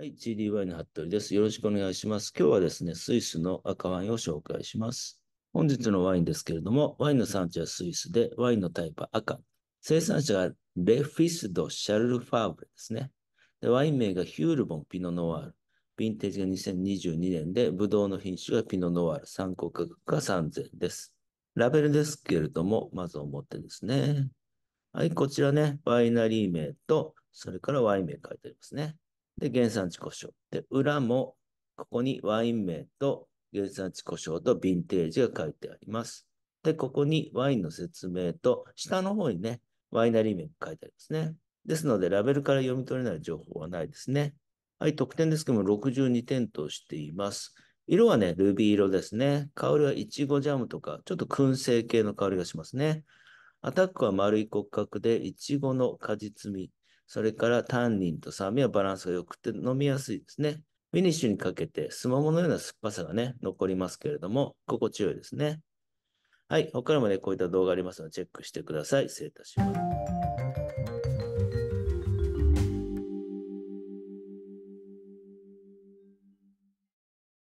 はい、GDY の服部です。よろしくお願いします。今日はですね、スイスの赤ワインを紹介します。本日のワインですけれども、ワインの産地はスイスで、ワインのタイプは赤。生産者がレフィスド・シャルル・ファーブレですね。でワイン名がヒュールボン・ピノ・ノワール。ヴィンテージが2022年で、ブドウの品種がピノ・ノワール。参考価格が3000です。ラベルですけれども、まず表ですね。はい、こちらね、ワイナリー名と、それからワイン名書いてありますね。で、原産地故障。で、裏も、ここにワイン名と原産地故障とヴィンテージが書いてあります。で、ここにワインの説明と、下の方にね、ワイナリー名が書いてありますね。ですので、ラベルから読み取れない情報はないですね。はい、得点ですけども、62点としています。色はね、ルビー色ですね。香りはイチゴジャムとか、ちょっと燻製系の香りがしますね。アタックは丸い骨格で、イチゴの果実味、それからタンニンと酸味はバランスが良くて飲みやすいですね。フィニッシュにかけて、スモモのような酸っぱさがね、残りますけれども、心地よいですね。はい。他にもね、こういった動画ありますので、チェックしてください。失礼いたします。